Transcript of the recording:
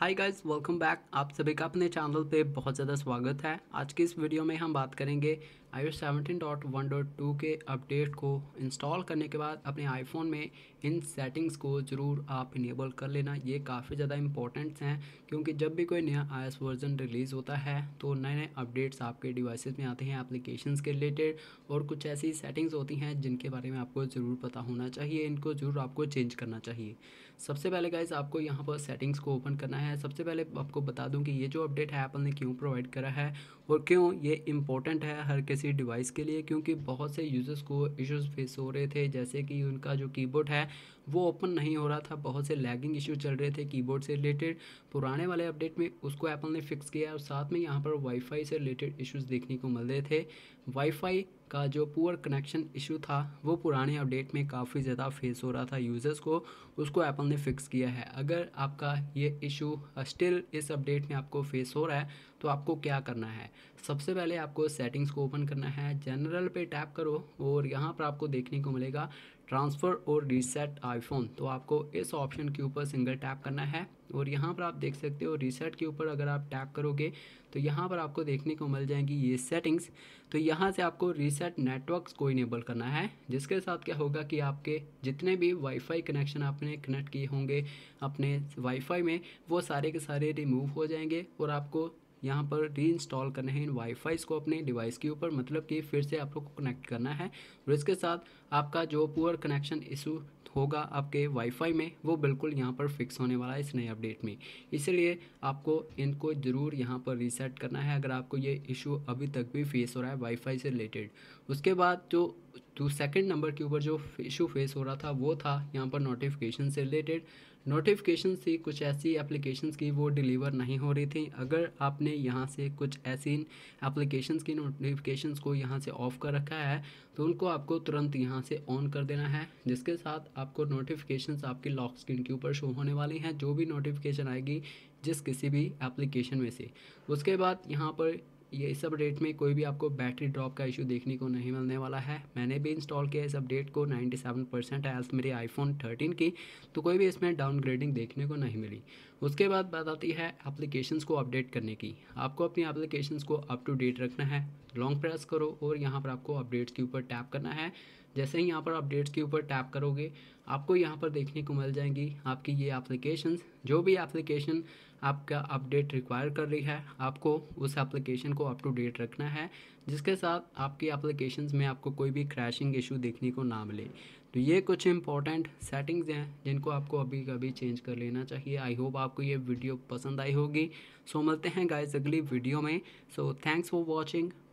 hi guys welcome back आप सभी का अपने चैनल पे बहुत ज़्यादा स्वागत है आज की इस वीडियो में हम बात करेंगे I O seventeen dot dot one two के अपडेट को इंस्टॉल करने के बाद अपने आईफोन में इन सेटिंग्स को ज़रूर आप इनेबल कर लेना ये काफ़ी ज़्यादा इंपॉर्टेंट्स हैं क्योंकि जब भी कोई नया आई वर्जन रिलीज़ होता है तो नए नए अपडेट्स आपके डिवाइसेस में आते हैं एप्लीकेशन के रिलेटेड और कुछ ऐसी सेटिंग्स होती हैं जिनके बारे में आपको ज़रूर पता होना चाहिए इनको ज़रूर आपको चेंज करना चाहिए सबसे पहले गाइज आपको यहाँ पर सेटिंग्स को ओपन करना है सबसे पहले आपको बता दूँ कि ये जो अपडेट है एप्पल ने क्यों प्रोवाइड करा है और क्यों ये इंपॉर्टेंट है हर किसी किसी डिवाइस के लिए क्योंकि बहुत से यूज़र्स को इश्यूज फेस हो रहे थे जैसे कि उनका जो कीबोर्ड है वो ओपन नहीं हो रहा था बहुत से लैगिंग इशू चल रहे थे कीबोर्ड से रिलेटेड पुराने वाले अपडेट में उसको एप्पल ने फिक्स किया और साथ में यहाँ पर वाईफाई से रिलेटेड इश्यूज़ देखने को मिल रहे थे वाईफाई का जो पुअर कनेक्शन इशू था वो पुराने अपडेट में काफ़ी ज़्यादा फेस हो रहा था यूज़र्स को उसको एप्पल ने फिक्स किया है अगर आपका ये इशू स्टिल इस अपडेट में आपको फेस हो रहा है तो आपको क्या करना है सबसे पहले आपको सेटिंग्स को ओपन करना है जनरल पे टैप करो और यहाँ पर आपको देखने को मिलेगा ट्रांसफ़र और रीसेट आईफोन तो आपको इस ऑप्शन के ऊपर सिंगल टैप करना है और यहाँ पर आप देख सकते हो रीसेट के ऊपर अगर आप टैप करोगे तो यहाँ पर आपको देखने को मिल जाएंगी ये सेटिंग्स तो यहाँ से आपको रीसेट नेटवर्क को इनेबल करना है जिसके साथ क्या होगा कि आपके जितने भी वाईफाई कनेक्शन आपने कनेक्ट किए होंगे अपने वाईफाई में वो सारे के सारे रिमूव हो जाएंगे और आपको यहाँ पर री इंस्टॉल करने हैं इन वाईफाई को अपने डिवाइस के ऊपर मतलब कि फिर से आप लोग को कनेक्ट करना है और इसके साथ आपका जो पुअर कनेक्शन इशू होगा आपके वाईफाई में वो बिल्कुल यहाँ पर फिक्स होने वाला है इस नए अपडेट में इसलिए आपको इनको ज़रूर यहाँ पर रीसेट करना है अगर आपको ये इशू अभी तक भी फेस हो रहा है वाईफाई से रिलेटेड उसके बाद जो तो सेकंड नंबर के ऊपर जो इशू फेस हो रहा था वो था यहाँ पर नोटिफिकेशन से रिलेटेड नोटिफिकेशन से कुछ ऐसी एप्लीकेशंस की वो डिलीवर नहीं हो रही थी अगर आपने यहाँ से कुछ ऐसी एप्लीकेशंस की नोटिफिकेशंस को यहाँ से ऑफ कर रखा है तो उनको आपको तुरंत यहाँ से ऑन कर देना है जिसके साथ आपको नोटिफिकेशंस आपकी लॉक स्क्रीन के ऊपर शो होने वाली हैं जो भी नोटिफिकेशन आएगी जिस किसी भी एप्लीकेशन में से उसके बाद यहाँ पर ये इस अपडेट में कोई भी आपको बैटरी ड्रॉप का इशू देखने को नहीं मिलने वाला है मैंने भी इंस्टॉल किया इस अपडेट को 97 परसेंट एल्स मेरे आईफोन 13 की तो कोई भी इसमें डाउनग्रेडिंग देखने को नहीं मिली उसके बाद बात आती है एप्लीकेशंस को अपडेट करने की आपको अपनी एप्लीकेशंस को अप टू डेट रखना है लॉन्ग प्रेस करो और यहाँ पर आपको अपडेट्स के ऊपर टैप करना है जैसे ही यहाँ पर अपडेट्स के ऊपर टैप करोगे आपको यहाँ पर देखने को मिल जाएंगी आपकी ये एप्लीकेशन जो भी एप्लीकेशन आपका अपडेट रिक्वायर कर रही है आपको उस एप्लीकेशन को अप टू डेट रखना है जिसके साथ आपकी एप्लीकेशन में आपको कोई भी क्रैशिंग इशू देखने को ना मिले तो ये कुछ इंपॉर्टेंट सेटिंग्स हैं जिनको आपको अभी कभी चेंज कर लेना चाहिए आई होप आपको ये वीडियो पसंद आई होगी सो मिलते हैं गाइज अगली वीडियो में सो थैंक्स फॉर वॉचिंग